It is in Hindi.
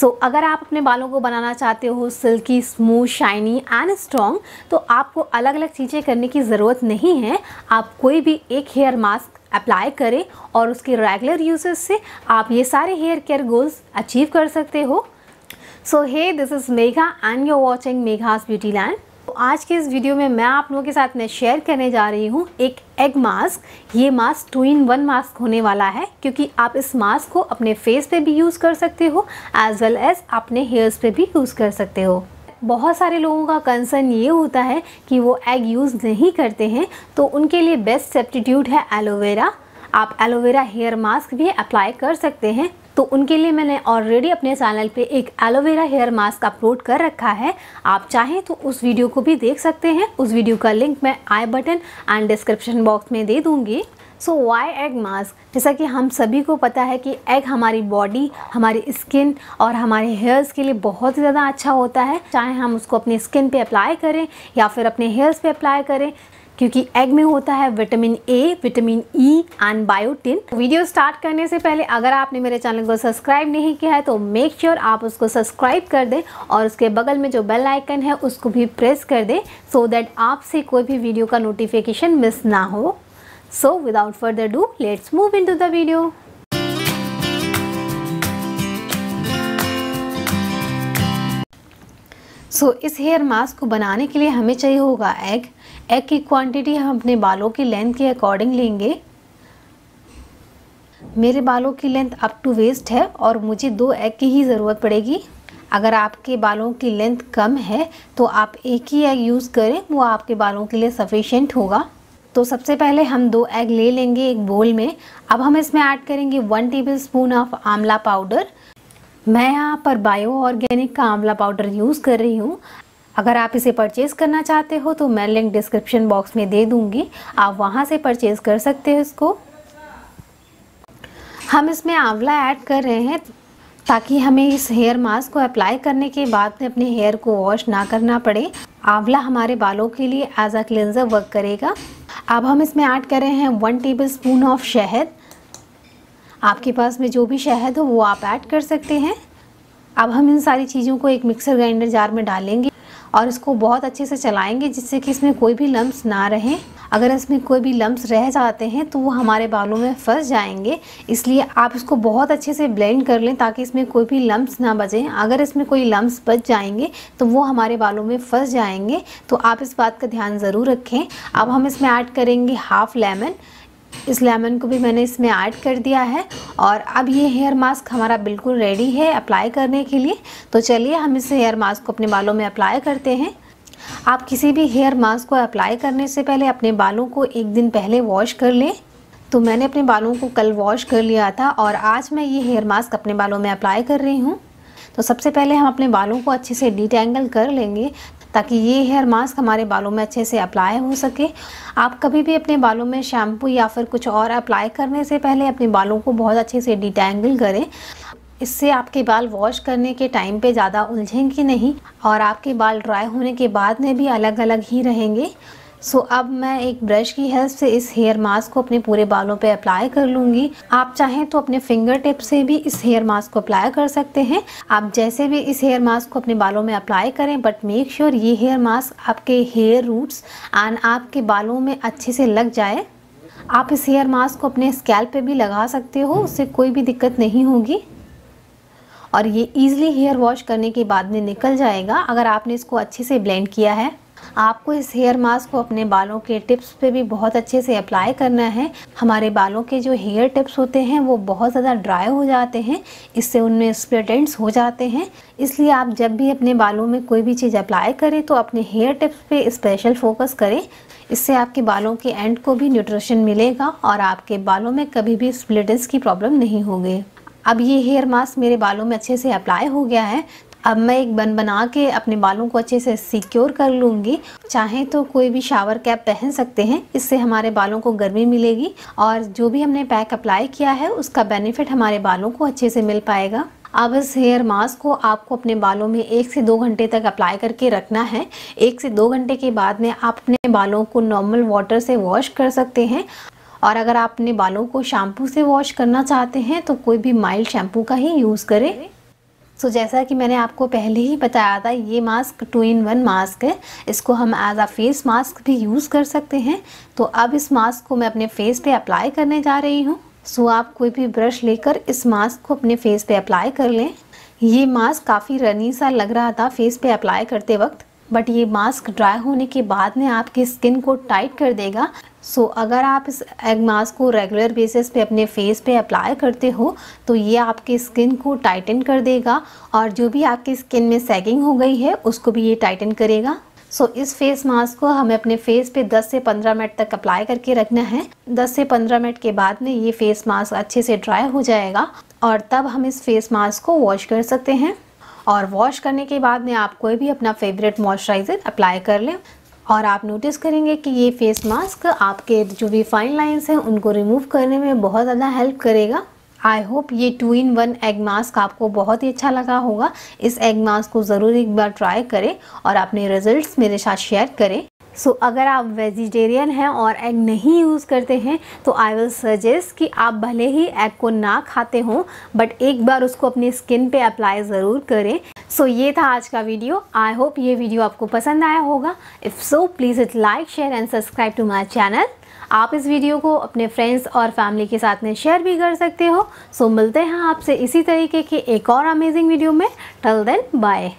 सो so, अगर आप अपने बालों को बनाना चाहते हो silky smooth shiny and strong तो आपको अलग अलग चीज़ें करने की ज़रूरत नहीं है आप कोई भी एक हेयर मास्क अप्लाई करें और उसके रेगुलर यूजेस से आप ये सारे हेयर केयर गोल्स अचीव कर सकते हो so hey this is Megha and you watching Megha's beauty land तो आज के इस वीडियो में मैं आप लोगों के साथ में शेयर करने जा रही हूँ एक एग मास्क ये mask two in one mask होने वाला है क्योंकि आप इस मास्क को अपने फेस पे भी यूज़ कर सकते हो एज वेल एज अपने हेयर्स पे भी यूज़ कर सकते हो बहुत सारे लोगों का कंसर्न ये होता है कि वो एग यूज़ नहीं करते हैं तो उनके लिए बेस्ट सेप्टीट्यूट है एलोवेरा आप एलोवेरा हेयर मास्क भी अप्लाई कर सकते हैं तो उनके लिए मैंने ऑलरेडी अपने चैनल पे एक एलोवेरा हेयर मास्क अपलोड कर रखा है आप चाहें तो उस वीडियो को भी देख सकते हैं उस वीडियो का लिंक मैं I button and description box में दे दूँगी सो वाई एग मास्क जैसा कि हम सभी को पता है कि एग हमारी बॉडी हमारी स्किन और हमारे हेयर्स के लिए बहुत ही ज़्यादा अच्छा होता है चाहे हम उसको अपनी स्किन पे अप्लाई करें या फिर अपने हेयर्स पे अप्लाई करें क्योंकि एग में होता है vitamin A vitamin E and biotin video start करने से पहले अगर आपने मेरे चैनल को सब्सक्राइब नहीं किया है तो मेक श्योर sure आप उसको सब्सक्राइब कर दें और उसके बगल में जो बेल आइकन है उसको भी प्रेस कर दें सो दैट आपसे कोई भी वीडियो का नोटिफिकेशन मिस ना हो so without further do let's move into the video so so, इस हेयर मास्क को बनाने के लिए हमें चाहिए होगा एग एग की क्वांटिटी हम अपने बालों की लेंथ के अकॉर्डिंग लेंगे मेरे बालों की लेंथ अप टू वेस्ट है और मुझे दो एग की ही ज़रूरत पड़ेगी अगर आपके बालों की लेंथ कम है तो आप एक ही एग यूज़ करें वो आपके बालों के लिए सफिशेंट होगा तो सबसे पहले हम दो एग ले लेंगे एक बोल में अब हम इसमें ऐड करेंगे one tablespoon of amla powder मैं यहाँ पर बायो ऑर्गेनिक का आंवला पाउडर यूज़ कर रही हूँ अगर आप इसे परचेज़ करना चाहते हो तो मैं लिंक डिस्क्रिप्शन बॉक्स में दे दूँगी आप वहाँ से परचेज़ कर सकते हो इसको हम इसमें आंवला ऐड कर रहे हैं ताकि हमें इस हेयर मास्क को अप्लाई करने के बाद में अपने हेयर को वॉश ना करना पड़े आंवला हमारे बालों के लिए एज अ क्लेंजर वर्क करेगा अब हम इसमें ऐड कर रहे हैं वन टेबल स्पून ऑफ शहद आपके पास में जो भी शहद हो तो वो आप ऐड कर सकते हैं अब हम इन सारी चीज़ों को एक मिक्सर ग्राइंडर जार में डालेंगे और इसको बहुत अच्छे से चलाएंगे जिससे कि इसमें कोई भी लम्ब ना रहें अगर इसमें कोई भी लम्ब रह जाते हैं तो वो हमारे बालों में फंस जाएंगे इसलिए आप इसको बहुत अच्छे से ब्लेंड कर लें ताकि इसमें कोई भी लम्ब ना बचें अगर इसमें कोई लम्ब बच जाएंगे तो वो हमारे बालों में फंस जाएंगे तो आप इस बात का ध्यान ज़रूर रखें अब हम इसमें ऐड करेंगे हाफ़ लेमन इस लेमन को भी मैंने इसमें ऐड कर दिया है और अब ये हेयर मास्क हमारा बिल्कुल रेडी है अप्लाई करने के लिए तो चलिए हम इस हेयर मास्क को अपने बालों में अप्लाई करते हैं आप किसी भी हेयर मास्क को अप्लाई करने से पहले अपने बालों को एक दिन पहले वॉश कर लें तो मैंने अपने बालों को कल वॉश कर लिया था और आज मैं ये हेयर मास्क अपने बालों में अप्लाई कर रही हूँ तो सबसे पहले हम अपने बालों को अच्छे से डिटेंगल कर लेंगे ताकि ये हेयर मास्क हमारे बालों में अच्छे से अप्लाई हो सके आप कभी भी अपने बालों में शैम्पू या फिर कुछ और अप्लाई करने से पहले अपने बालों को बहुत अच्छे से डिटेंगल करें इससे आपके बाल वॉश करने के टाइम पे ज़्यादा उलझेंगे नहीं और आपके बाल ड्राई होने के बाद में भी अलग अलग ही रहेंगे सो so, अब मैं एक ब्रश की हेल्प से इस हेयर मास्क को अपने पूरे बालों पे अप्लाई कर लूँगी आप चाहें तो अपने फिंगर टिप से भी इस हेयर मास्क को अप्लाई कर सकते हैं आप जैसे भी इस हेयर मास्क को अपने बालों में अप्लाई करें बट मेक श्योर ये हेयर मास्क आपके हेयर रूट्स एंड आपके बालों में अच्छे से लग जाए आप इस हेयर मास्क को अपने स्कैल पर भी लगा सकते हो उससे कोई भी दिक्कत नहीं होगी और ये ईजिली हेयर वॉश करने के बाद में निकल जाएगा अगर आपने इसको अच्छे से ब्लेंड किया है आपको इस हेयर मास्क को अपने बालों के टिप्स पे भी बहुत अच्छे से अप्लाई करना है हमारे बालों के जो हेयर टिप्स होते हैं वो बहुत ज़्यादा ड्राई हो जाते हैं इससे उनमें स्प्रेडेंट्स हो जाते हैं इसलिए आप जब भी अपने बालों में कोई भी चीज़ अप्लाई करें तो अपने हेयर टिप्स पर स्पेशल फोकस करें इससे आपके बालों के एंड को भी न्यूट्रिशन मिलेगा और आपके बालों में कभी भी स्प्लिटेंस की प्रॉब्लम नहीं होगी अब ये हेयर मास्क मेरे बालों में अच्छे से अप्लाई हो गया है अब मैं एक बन बना के अपने बालों को अच्छे से सिक्योर कर लूँगी चाहे तो कोई भी शावर कैप पहन सकते हैं इससे हमारे बालों को गर्मी मिलेगी और जो भी हमने पैक अप्लाई किया है उसका बेनिफिट हमारे बालों को अच्छे से मिल पाएगा अब इस हेयर मास्क को आपको अपने बालों में एक से दो घंटे तक अप्लाई करके रखना है एक से दो घंटे के बाद में आप अपने बालों को नॉर्मल वाटर से वॉश कर सकते हैं और अगर आप अपने बालों को शैम्पू से वॉश करना चाहते हैं तो कोई भी माइल्ड शैम्पू का ही यूज़ करें सो तो so, जैसा कि मैंने आपको पहले ही बताया था ये mask two in one mask है इसको हम एज आ फेस मास्क भी यूज़ कर सकते हैं तो अब इस मास्क को मैं अपने फेस पे अप्लाई करने जा रही हूँ सो so, आप कोई भी ब्रश लेकर इस मास्क को अपने फेस पे अप्लाई कर लें ये मास्क काफ़ी रनी सा लग रहा था फेस पे अप्लाई करते वक्त बट ये मास्क ड्राई होने के बाद में आपकी स्किन को टाइट कर देगा सो so, अगर आप इस एग मास्क को रेगुलर बेसिस पे अपने फेस पे अप्लाई करते हो तो ये आपकी स्किन को टाइटन कर देगा और जो भी आपकी स्किन में सैगिंग हो गई है उसको भी ये टाइटन करेगा सो so, इस फेस मास्क को हमें अपने फेस पे 10 से 15 मिनट तक अप्लाई करके रखना है 10 से 15 मिनट के बाद में ये फेस मास्क अच्छे से ड्राई हो जाएगा और तब हम इस फेस मास्क को वॉश कर सकते हैं और वॉश करने के बाद में आप कोई भी अपना फेवरेट मॉइस्चराइज़र अप्लाई कर लें और आप नोटिस करेंगे कि ये फेस मास्क आपके जो भी फाइन लाइंस हैं उनको रिमूव करने में बहुत ज़्यादा हेल्प करेगा आई होप ये two in one egg mask आपको बहुत ही अच्छा लगा होगा इस एग मास्क को ज़रूर एक बार ट्राई करें और अपने रिजल्ट्स मेरे साथ शेयर करें सो so, अगर आप वेजिटेरियन हैं और एग नहीं यूज़ करते हैं तो आई विल सजेस्ट कि आप भले ही एग को ना खाते हों बट एक बार उसको अपनी स्किन पे अप्लाई ज़रूर करें सो so, ये था आज का वीडियो आई होप ये वीडियो आपको पसंद आया होगा if so please it like share and subscribe to my channel आप इस वीडियो को अपने फ्रेंड्स और फैमिली के साथ में शेयर भी कर सकते हो सो so, मिलते हैं आपसे इसी तरीके के एक और अमेजिंग वीडियो में टल देन बाय